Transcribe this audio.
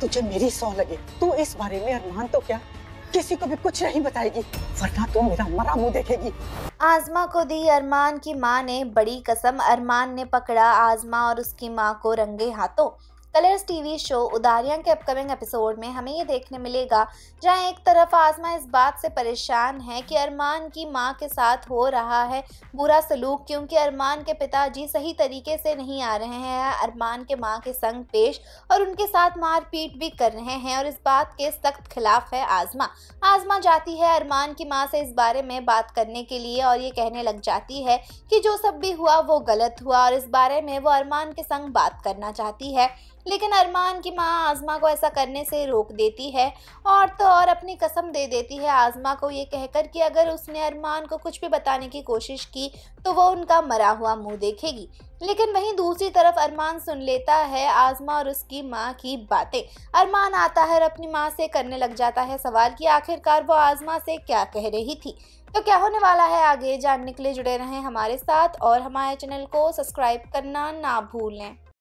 तुझे मेरी सौ लगे तू इस बारे में अरमान तो क्या किसी को भी कुछ नहीं बताएगी वरना तू मेरा मरा मुंह देखेगी आजमा को दी अरमान की माँ ने बड़ी कसम अरमान ने पकड़ा आजमा और उसकी माँ को रंगे हाथों कलर्स टीवी शो उदारियां के अपकमिंग एपिसोड में हमें ये देखने मिलेगा जहां एक तरफ आजमा इस बात से परेशान है कि अरमान की माँ के साथ हो रहा है बुरा सलूक क्योंकि अरमान के पिताजी सही तरीके से नहीं आ रहे हैं अरमान के माँ के संग पेश और उनके साथ मारपीट भी कर रहे हैं और इस बात के सख्त खिलाफ है आजमा आजमा जाती है अरमान की माँ से इस बारे में बात करने के लिए और ये कहने लग जाती है कि जो सब भी हुआ वो गलत हुआ और इस बारे में वो अरमान के संग बात करना चाहती है लेकिन अरमान की माँ आज़मा को ऐसा करने से रोक देती है और तो और अपनी कसम दे देती है आज़मा को ये कहकर कि अगर उसने अरमान को कुछ भी बताने की कोशिश की तो वो उनका मरा हुआ मुंह देखेगी लेकिन वहीं दूसरी तरफ अरमान सुन लेता है आज़मा और उसकी माँ की बातें अरमान आता है और अपनी माँ से करने लग जाता है सवाल कि आखिरकार वो आज़मा से क्या कह रही थी तो क्या होने वाला है आगे जानने के लिए जुड़े रहें हमारे साथ और हमारे चैनल को सब्सक्राइब करना ना भूलें